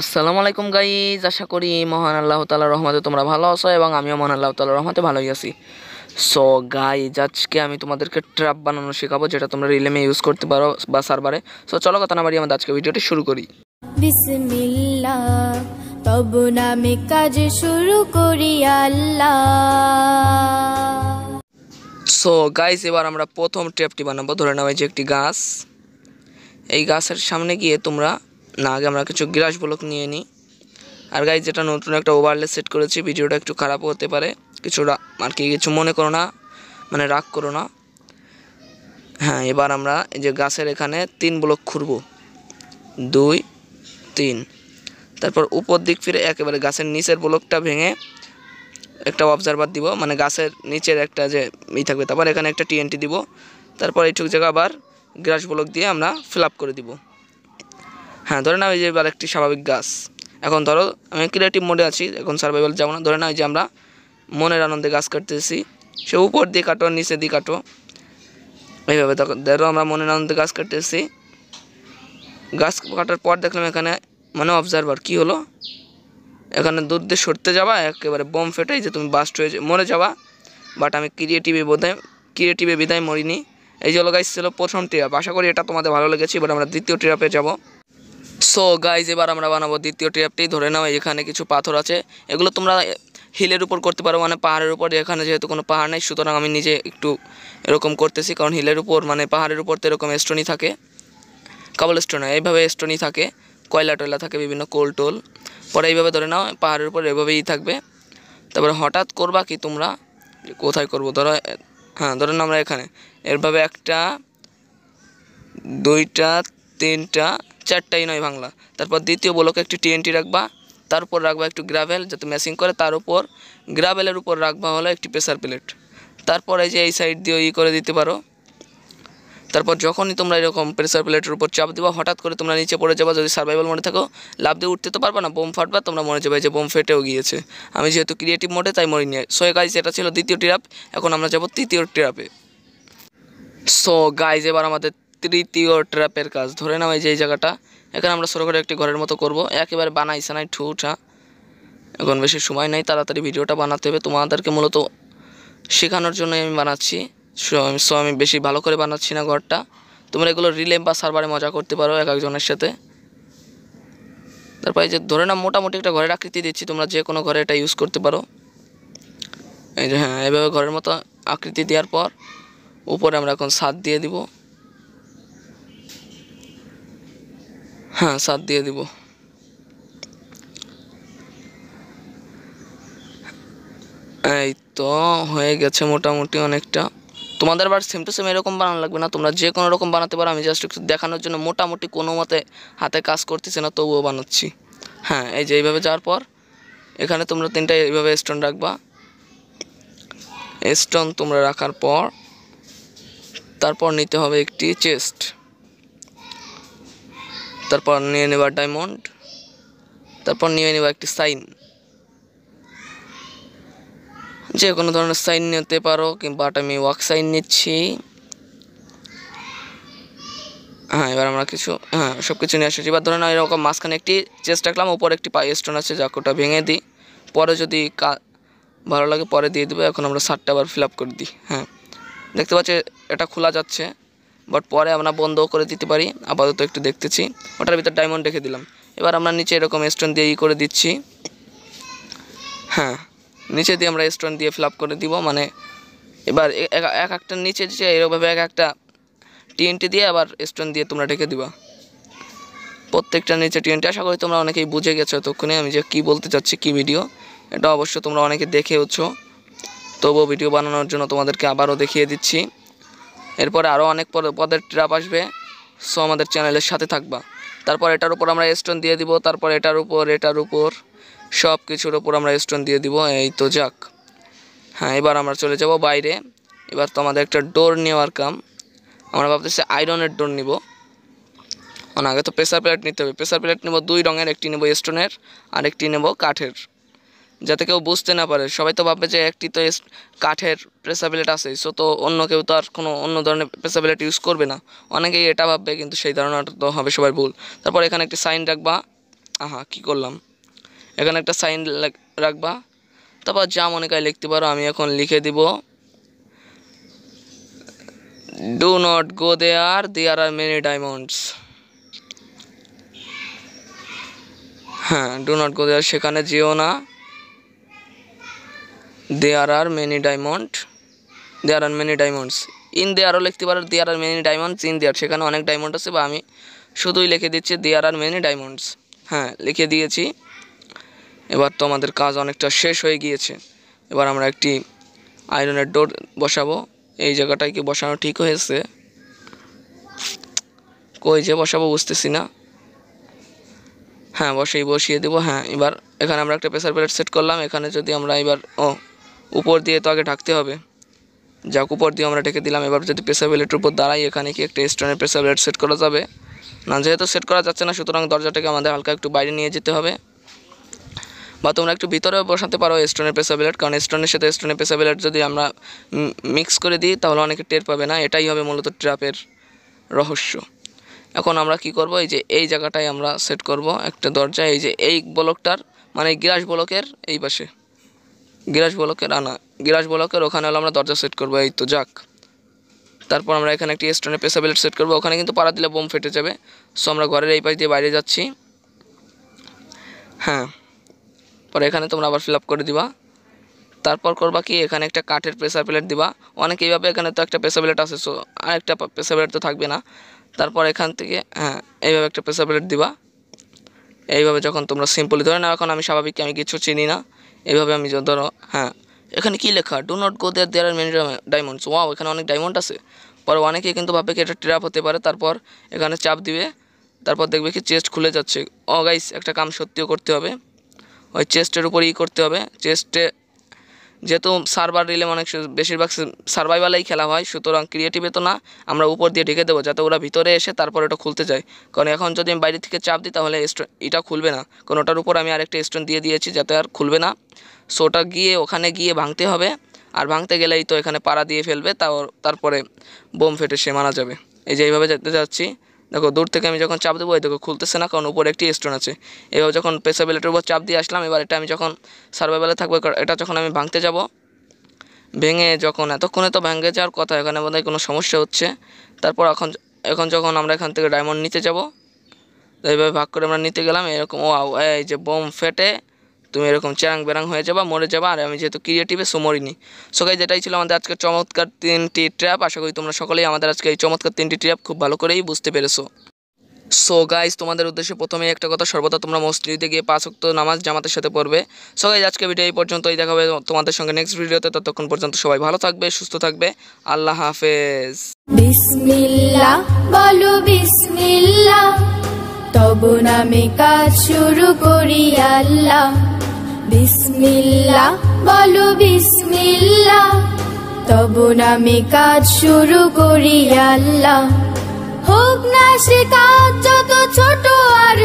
আসসালামু আলাইকুম গাইজ আশা করি মহান আল্লাহ তালা রহমাতে তোমরা ভালো আছো এবং আমিও মহান আল্লাহ তালা রহমতে ভালোই আছি সো গাইজ আজকে আমি তোমাদেরকে ট্র্যাপ বানানো শেখাবো যেটা তোমরা রিলেমে ইউজ করতে পারো বা সার্ভারে সো চলো কথা না বাড়ি আমাদের আজকে ভিডিওটি শুরু করি তব নামে কাজ শুরু করি আল্লাহ সো গাইজ এবার আমরা প্রথম ট্র্যাপটি বানাবো ধরে নাও যে একটি গাছ এই গাছের সামনে গিয়ে তোমরা না আগে আমরা কিছু গ্রাস ব্লক নিয়ে নিই আর গাই যেটা নতুন একটা ওভারলে সেট করেছি ভিডিওটা একটু খারাপ হতে পারে কিছু আর কি কিছু মনে করো না মানে রাগ করো না হ্যাঁ এবার আমরা এই যে গাছের এখানে তিন ব্লক খুঁড়ব দুই তিন তারপর উপর দিক ফিরে একেবারে গাছের নিচের ব্লকটা ভেঙে একটা অবজারভার দিব মানে গাছের নিচের একটা যে ই থাকবে তারপর এখানে একটা টিএনটি দিব তারপর এইটুক জায়গা আবার গ্রাস ব্লক দিয়ে আমরা ফিল করে দিব হ্যাঁ ধরে নাও এই যে এবার একটি স্বাভাবিক গাছ এখন ধরো আমি ক্রিয়েটিভ মোডে আছি এখন সার্ভাইভাল যাবো না ধরে নাও যে আমরা মনের আনন্দে গাছ কাটতেছি সে উপর দিয়ে কাটো নিচে দিয়ে কাটো এইভাবে ধরো আমরা মনের আনন্দে গাছ কাটতেছি গাছ কাটার পর দেখলাম এখানে মানে অবজারভার কি হলো এখানে দূর দিয়ে সরতে যাবা একেবারে বোম ফেটে যে তুমি বাস্ট হয়ে মরে যাবা বাট আমি ক্রিয়েটিভে বোধহয় ক্রিয়েটিভে বিদায় মরিনি এই গাছ ছিল প্রথম ট্রিপ আশা করি এটা তোমাদের ভালো লেগেছে এবার আমরা দ্বিতীয় ট্রিপে যাবো সো গাইজ এবার আমরা বানাবো দ্বিতীয় ট্র্যাপটি ধরে নাও এখানে কিছু পাথর আছে এগুলো তোমরা হিলের উপর করতে পারো মানে পাহাড়ের উপর এখানে যেহেতু কোনো পাহাড় নেই সুতরাং আমি নিজে একটু এরকম করতেছি কারণ হিলের উপর মানে পাহাড়ের উপর তো এরকম স্টোনই থাকে কাবল স্টোন এইভাবে স্টোনই থাকে কয়লা টয়লা থাকে বিভিন্ন কোল টোল পরে এইভাবে ধরে নাও পাহাড়ের উপর এভাবেই থাকবে তারপরে হঠাৎ করবা কি তোমরা কোথায় করবো ধরো হ্যাঁ নাও আমরা এখানে এরভাবে একটা দুইটা তিনটা চারটাই নয় ভাঙলা তারপর দ্বিতীয় ব্লকে একটি টিএনটি রাখবা তারপর রাখবা একটু গ্রাভেল যাতে ম্যাচিং করে তার উপর গ্রাভেলের উপর রাখবা হলো একটি প্রেসার প্লেট তারপর এই যে এই সাইড দিয়ে ই করে দিতে পারো তারপর যখনই তোমরা এরকম প্রেসার প্লেটের উপর চাপ দেবা হঠাৎ করে তোমরা নিচে পড়ে যাবা যদি সার্ভাইভাল মনে থাকো লাভ দিয়ে উঠতে তো পারবা না বোম ফাটবা তোমরা মনে যাবে যে বোম ফেটেও গিয়েছে আমি যেহেতু ক্রিয়েটিভ মোডে তাই মরিনি সো গাইজ এটা ছিল দ্বিতীয় ট্রাপ এখন আমরা যাবো তৃতীয় ট্রাপে সো গাইজ এবার আমাদের তৃতীয় ট্র্যাপের কাজ ধরে নাও এই যে এই জায়গাটা এখানে আমরা সরো করে একটি ঘরের মতো করব একেবারে বানাই সানাই ঠু ঠা এখন বেশি সময় নেই তাড়াতাড়ি ভিডিওটা বানাতে হবে তোমাদেরকে মূলত শেখানোর জন্যই আমি বানাচ্ছি সো আমি বেশি ভালো করে বানাচ্ছি না ঘরটা তোমরা এগুলো রিলেম বা সার্ভারে মজা করতে পারো এক একজনের সাথে তারপরে যে ধরে না মোটামুটি একটা ঘরের আকৃতি দিচ্ছি তোমরা যে কোনো ঘরে এটা ইউজ করতে পারো এই যে হ্যাঁ এভাবে ঘরের মতো আকৃতি দেওয়ার পর উপরে আমরা এখন সাদ দিয়ে দিব হ্যাঁ সাত দিয়ে দিব এই তো হয়ে গেছে মোটামুটি অনেকটা তোমাদের আবার সেম টু সেম এরকম বানানো লাগবে না তোমরা যে কোনো রকম বানাতে পারো আমি জাস্ট একটু দেখানোর জন্য মোটামুটি কোনো মতে হাতে কাজ করতেছে না তবুও বানাচ্ছি হ্যাঁ এই যে এইভাবে যাওয়ার পর এখানে তোমরা তিনটা এইভাবে স্টোন রাখবা স্টোন তোমরা রাখার পর তারপর নিতে হবে একটি চেস্ট তারপর নিয়ে নেবা ডায়মন্ড তারপর নিয়ে নেবা একটি সাইন যে কোনো ধরনের সাইন নিতে পারো কিংবা আমি ওয়াক সাইন নিচ্ছি হ্যাঁ এবার আমরা কিছু হ্যাঁ সব কিছু নিয়ে আসছি এবার ধরেন এরকম মাঝখানে একটি চেস্ট রাখলাম ওপরে একটি পাই স্টোন আছে যাকে ওটা ভেঙে দিই পরে যদি কা ভালো লাগে পরে দিয়ে দেবো এখন আমরা সারটা আবার ফিল আপ করে দিই হ্যাঁ দেখতে পাচ্ছি এটা খোলা যাচ্ছে বাট পরে আমরা বন্ধ করে দিতে পারি আপাতত একটু দেখতেছি ওটার ভিতর ডায়মন্ড রেখে দিলাম এবার আমরা নিচে এরকম স্টোন দিয়ে ই করে দিচ্ছি হ্যাঁ নিচে দিয়ে আমরা স্টোন দিয়ে ফিল করে দিব মানে এবার এক একটা নিচে যে এরকমভাবে এক একটা টিএনটি দিয়ে আবার স্টোন দিয়ে তোমরা ঢেকে দিবা প্রত্যেকটা নিচে টিএনটি আশা করি তোমরা অনেকেই বুঝে গেছো এতক্ষণে আমি যে কি বলতে চাচ্ছি কি ভিডিও এটা অবশ্য তোমরা অনেকে দেখেওছো তবুও ভিডিও বানানোর জন্য তোমাদেরকে আবারও দেখিয়ে দিচ্ছি এরপরে আরও অনেক পদের ট্র্যাপ আসবে সো আমাদের চ্যানেলের সাথে থাকবা তারপর এটার উপর আমরা স্টোন দিয়ে দিব তারপর এটার উপর এটার উপর সব কিছুর উপর আমরা স্টোন দিয়ে দিব এই তো যাক হ্যাঁ এবার আমরা চলে যাব বাইরে এবার তো আমাদের একটা ডোর নেওয়ার কাম আমরা ভাবতেছি আয়রনের ডোর নিব মানে আগে তো প্রেসার প্লেট নিতে হবে প্রেসার প্লেট নেব দুই রঙের একটি নেব স্টোনের একটি নেব কাঠের যাতে কেউ বুঝতে না পারে সবাই তো ভাববে যে একটি তো কাঠের প্রেসাবিলিট আছে সো তো অন্য কেউ তো আর কোনো অন্য ধরনের প্রেসাবিলেট ইউজ করবে না অনেকেই এটা ভাববে কিন্তু সেই ধারণাটা তো হবে সবাই ভুল তারপর এখানে একটি সাইন রাখবা আহা কি করলাম এখানে একটা সাইন রাখবা তারপর যা মনে কায় লিখতে পারো আমি এখন লিখে দিব do not go there there are many diamonds হ্যাঁ do not go there সেখানে যেও না there are many diamond there are many diamonds in দেয়ারও লিখতে পারো there are many diamonds in there সেখানে অনেক ডায়মন্ড আছে বা আমি শুধুই লিখে দিচ্ছি দেয়ার আর মেনি ডায়মন্ডস হ্যাঁ লিখে দিয়েছি এবার তো আমাদের কাজ অনেকটা শেষ হয়ে গিয়েছে এবার আমরা একটি আয়রনের ডোর বসাবো এই জায়গাটায় কি বসানো ঠিক হয়েছে কই যে বসাবো বুঝতেছি না হ্যাঁ বসেই বসিয়ে দেবো হ্যাঁ এবার এখানে আমরা একটা প্রেসার প্লেট সেট করলাম এখানে যদি আমরা এবার ও উপর দিয়ে তো আগে ঢাকতে হবে যাক উপর দিয়ে আমরা ঢেকে দিলাম এবার যদি প্রেসার বেলেটের উপর দাঁড়াই এখানে কি একটা স্টোনের প্রেসার বেলেট সেট করা যাবে না যেহেতু সেট করা যাচ্ছে না সুতরাং দরজাটাকে আমাদের হালকা একটু বাইরে নিয়ে যেতে হবে বা তোমরা একটু ভিতরে বসাতে পারো স্টোনের প্রেসার বেলেট কারণ স্টোনের সাথে স্টোনের প্রেসার বেলেট যদি আমরা মিক্স করে দিই তাহলে অনেকে টের পাবে না এটাই হবে মূলত ট্র্যাপের রহস্য এখন আমরা কি করব এই যে এই জায়গাটায় আমরা সেট করব একটা দরজা এই যে এই ব্লকটার মানে গ্লাস ব্লকের এই পাশে গিরাস বলকের আনা গিরাস বলকের ওখানে হলো আমরা দরজা সেট করবো এই তো যাক তারপর আমরা এখানে একটি স্টোনের পেসাবিলেট সেট করবো ওখানে কিন্তু পাড়া দিলে বোম ফেটে যাবে সো আমরা ঘরের এই পাশ দিয়ে বাইরে যাচ্ছি হ্যাঁ পরে এখানে তোমরা আবার ফিল করে দিবা তারপর করবা কি এখানে একটা কাঠের প্রেসার প্লেট দিবা অনেক এইভাবে এখানে তো একটা প্রেসার প্লেট আছে সো আর একটা প্রেসার প্লেট তো থাকবে না তারপর এখান থেকে হ্যাঁ এইভাবে একটা প্রেসার প্লেট দিবা এইভাবে যখন তোমরা সিম্পলি ধরে নাও এখন আমি স্বাভাবিক আমি কিছু চিনি না এভাবে আমি ধরো হ্যাঁ এখানে কি লেখা do not go there there many diamonds wow এখানে অনেক ডায়মন্ড আছে পরে অনেকে কিন্তু ভাবে কি এটা ট্র্যাপ হতে পারে তারপর এখানে চাপ দিবে তারপর দেখবে কি চেস্ট খুলে যাচ্ছে ও oh, গাইস একটা কাম সত্যিও করতে হবে ওই চেস্টের উপরে ই করতে হবে চেস্টে যেহেতু সার্ভার রিলে অনেক বেশিরভাগ সার্ভাইভালেই খেলা হয় সুতরাং ক্রিয়েটিভে তো না আমরা উপর দিয়ে ঢেকে দেবো যাতে ওরা ভিতরে এসে তারপর এটা খুলতে যায় কারণ এখন যদি আমি বাইরে থেকে চাপ দিই তাহলে এটা খুলবে না কারণ ওটার উপর আমি আরেকটা স্টোন দিয়ে দিয়েছি যাতে আর খুলবে না সো ওটা গিয়ে ওখানে গিয়ে ভাঙতে হবে আর ভাঙতে গেলেই তো এখানে পাড়া দিয়ে ফেলবে তাও তারপরে বোম ফেটে সে মারা যাবে এই যে এইভাবে যেতে যাচ্ছি দেখো দূর থেকে আমি যখন চাপ দেবো এই দেখো খুলতেছে না কারণ উপরে একটি স্টোন আছে এবার যখন পেসাবেলেটের উপর চাপ দিয়ে আসলাম এবার এটা আমি যখন সার্ভাইভেলে থাকবো এটা যখন আমি ভাঙতে যাব ভেঙে যখন এতক্ষণে তো ভেঙে যাওয়ার কথা এখানে বোধ কোনো সমস্যা হচ্ছে তারপর এখন এখন যখন আমরা এখান থেকে ডায়মন্ড নিতে যাব এইভাবে ভাগ করে আমরা নিতে গেলাম এরকম ও এই যে বোম ফেটে তুমি এরকম চ্যাং বেরাং হয়ে যাবা মরে যাবা আর আমি যেহেতু ক্রিয়েটিভে সো মরিনি সো গাইজ এটাই ছিল আমাদের আজকে চমৎকার তিনটি ট্র্যাপ আশা করি তোমরা সকলেই আমাদের আজকে এই চমৎকার তিনটি ট্র্যাপ খুব ভালো করেই বুঝতে পেরেছো সো গাইজ তোমাদের উদ্দেশ্যে প্রথমে একটা কথা সর্বদা তোমরা মসজিদে গিয়ে পাঁচ অক্ত নামাজ জামাতের সাথে পড়বে সো গাইজ আজকে ভিডিও এই পর্যন্তই দেখা হবে তোমাদের সঙ্গে নেক্সট ভিডিওতে ততক্ষণ পর্যন্ত সবাই ভালো থাকবে সুস্থ থাকবে আল্লাহ হাফেজ বিসমিল্লাহ তব নামে কাজ শুরু করি আল্লাহ বিসমিল্লা বলো বিসমিল্লা তব মে কাজ শুরু করি আল্লাহ হোক না সে কাজ যত ছোট আর